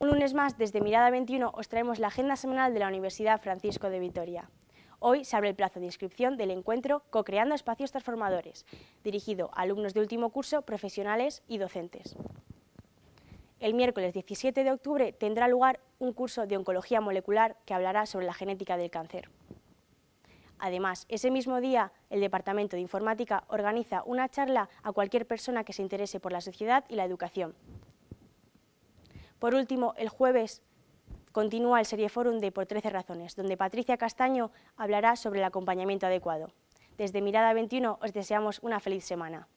Un lunes más, desde Mirada 21, os traemos la agenda semanal de la Universidad Francisco de Vitoria. Hoy se abre el plazo de inscripción del encuentro Co-creando espacios transformadores, dirigido a alumnos de último curso, profesionales y docentes. El miércoles 17 de octubre tendrá lugar un curso de oncología molecular que hablará sobre la genética del cáncer. Además, ese mismo día, el Departamento de Informática organiza una charla a cualquier persona que se interese por la sociedad y la educación. Por último, el jueves continúa el Serie Forum de Por 13 Razones, donde Patricia Castaño hablará sobre el acompañamiento adecuado. Desde Mirada 21 os deseamos una feliz semana.